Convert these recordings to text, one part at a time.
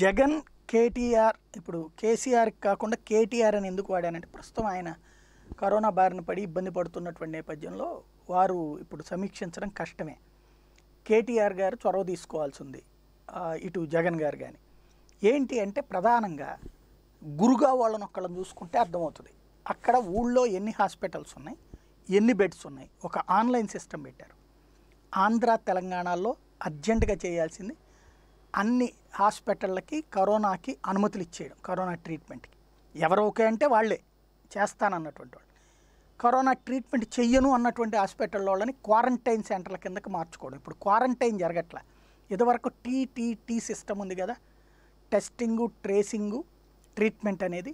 జగన్ కేటీఆర్ ఇప్పుడు కేసీఆర్ కాకుండా కేటీఆర్ అని ఎందుకు వాడానంటే ప్రస్తుతం ఆయన కరోనా బారిన పడి ఇబ్బంది పడుతున్నటువంటి నేపథ్యంలో వారు ఇప్పుడు సమీక్షించడం కష్టమే కేటీఆర్ గారు చొరవ తీసుకోవాల్సి ఉంది ఇటు జగన్ గారు కానీ ఏంటి అంటే ప్రధానంగా గురుగా వాళ్ళని ఒక్కళ్ళని చూసుకుంటే అర్థమవుతుంది అక్కడ ఊళ్ళో ఎన్ని హాస్పిటల్స్ ఉన్నాయి ఎన్ని బెడ్స్ ఉన్నాయి ఒక ఆన్లైన్ సిస్టమ్ పెట్టారు ఆంధ్ర తెలంగాణలో అర్జెంటుగా చేయాల్సింది అన్ని హాస్పిటళ్ళకి కరోనాకి అనుమతులు ఇచ్చేయడం కరోనా ట్రీట్మెంట్కి ఎవరు ఓకే అంటే వాళ్ళే చేస్తానన్నటువంటి వాళ్ళు కరోనా ట్రీట్మెంట్ చెయ్యను అన్నటువంటి హాస్పిటల్ వాళ్ళని క్వారంటైన్ సెంటర్ల కిందకి మార్చుకోవడం ఇప్పుడు క్వారంటైన్ జరగట్ల ఇదివరకు టీటీటీ సిస్టమ్ ఉంది కదా టెస్టింగు ట్రేసింగు ట్రీట్మెంట్ అనేది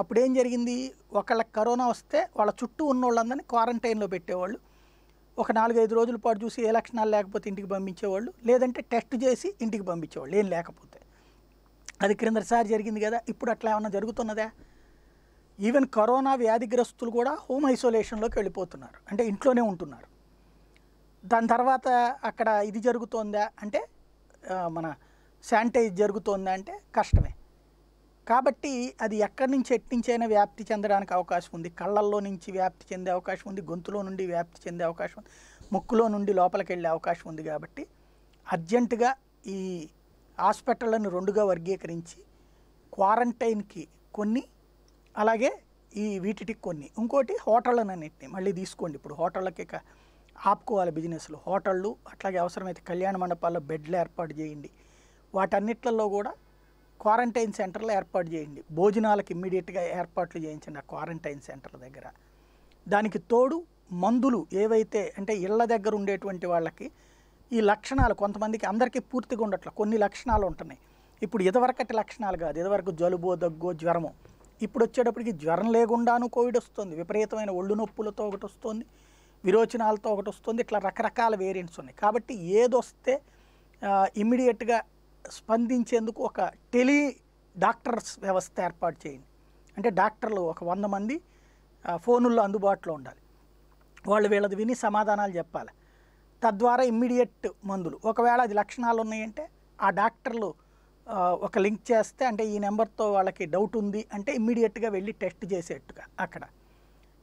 అప్పుడు ఏం జరిగింది ఒకళ్ళకి కరోనా వస్తే వాళ్ళ చుట్టూ ఉన్న వాళ్ళందరినీ క్వారంటైన్లో పెట్టేవాళ్ళు ఒక నాలుగైదు రోజుల పాటు చూసి ఏ లక్షణాలు లేకపోతే ఇంటికి పంపించేవాళ్ళు లేదంటే టెస్ట్ చేసి ఇంటికి పంపించేవాళ్ళు ఏం లేకపోతే అది క్రిందసారి జరిగింది కదా ఇప్పుడు అట్లా ఏమైనా జరుగుతున్నదా ఈవెన్ కరోనా వ్యాధిగ్రస్తులు కూడా హోమ్ ఐసోలేషన్లోకి వెళ్ళిపోతున్నారు అంటే ఇంట్లోనే ఉంటున్నారు దాని తర్వాత అక్కడ ఇది జరుగుతోందా అంటే మన శానిటైజ్ జరుగుతోందా అంటే కష్టమే కాబట్టి అది ఎక్కడి నుంచి అయినా వ్యాప్తి చెందడానికి అవకాశం ఉంది కళ్ళల్లో నుంచి వ్యాప్తి చెందే అవకాశం ఉంది గొంతులో నుండి వ్యాప్తి చెందే అవకాశం ఉంది ముక్కులో నుండి లోపలికి వెళ్ళే అవకాశం ఉంది కాబట్టి అర్జెంటుగా ఈ హాస్పిటళ్ళను రెండుగా వర్గీకరించి క్వారంటైన్కి కొన్ని అలాగే ఈ వీటికి కొన్ని ఇంకోటి హోటళ్ళను అన్నింటిని మళ్ళీ తీసుకోండి ఇప్పుడు హోటళ్ళకి ఇక ఆపుకోవాలి బిజినెస్లు హోటళ్ళు అట్లాగే అవసరమైతే కళ్యాణ మండపాల్లో బెడ్లు ఏర్పాటు చేయండి వాటన్నిట్లలో కూడా క్వారంటైన్ సెంటర్లు ఏర్పాటు చేయండి భోజనాలకు ఇమ్మీడియట్గా ఏర్పాట్లు చేయించండి ఆ క్వారంటైన్ సెంటర్ల దగ్గర దానికి తోడు మందులు ఏవైతే అంటే ఇళ్ళ దగ్గర ఉండేటువంటి వాళ్ళకి ఈ లక్షణాలు కొంతమందికి అందరికీ పూర్తిగా ఉండట్ల కొన్ని లక్షణాలు ఉంటున్నాయి ఇప్పుడు ఇదివరకటి లక్షణాలు కాదు ఇదివరకు జలుబో దగ్గో జ్వరము ఇప్పుడు వచ్చేటప్పటికి జ్వరం లేకుండాను కోవిడ్ వస్తుంది విపరీతమైన ఒళ్ళు నొప్పులతో ఒకటి వస్తుంది విరోచనాలతో ఒకటి వస్తుంది ఇట్లా రకరకాల వేరియంట్స్ ఉన్నాయి కాబట్టి ఏదొస్తే ఇమ్మీడియట్గా స్పందించేందుకు ఒక టెలి డాక్టర్స్ వ్యవస్థ ఏర్పాటు చేయండి అంటే డాక్టర్లు ఒక వంద మంది ఫోనుల్లో అందుబాటులో ఉండాలి వాళ్ళు వీళ్ళది విని సమాధానాలు చెప్పాలి తద్వారా ఇమ్మీడియట్ మందులు ఒకవేళ అది లక్షణాలు ఉన్నాయంటే ఆ డాక్టర్లు ఒక లింక్ చేస్తే అంటే ఈ నెంబర్తో వాళ్ళకి డౌట్ ఉంది అంటే ఇమ్మీడియట్గా వెళ్ళి టెస్ట్ చేసేట్టుగా అక్కడ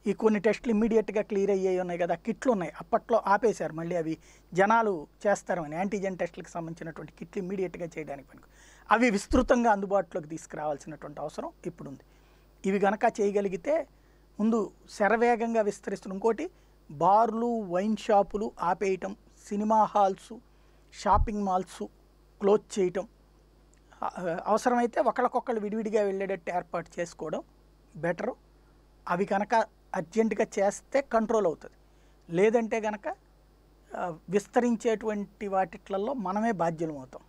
ఈ కొన్ని టెస్టులు ఇమీడియట్గా క్లియర్ అయ్యాయి ఉన్నాయి కదా కిట్లు ఉన్నాయి అప్పట్లో ఆపేశారు మళ్ళీ అవి జనాలు చేస్తారని యాంటీజెన్ టెస్టులకు సంబంధించినటువంటి కిట్లు ఇమీడియట్గా చేయడానికి పనికి అవి విస్తృతంగా అందుబాటులోకి తీసుకురావాల్సినటువంటి అవసరం ఇప్పుడుంది ఇవి గనక చేయగలిగితే ముందు శరవేగంగా విస్తరిస్తున్న ఇంకోటి బార్లు వైన్ షాపులు ఆపేయటం cinema halls shopping malls close చేయటం అవసరమైతే ఒకళ్ళకొకళ్ళు విడివిడిగా వెళ్ళేటట్టు ఏర్పాటు చేసుకోవడం బెటరు అవి కనుక అర్జెంటుగా చేస్తే కంట్రోల్ అవుతుంది లేదంటే గనక విస్తరించేటువంటి వాటిట్లలో మనమే బాధ్యులం అవుతాం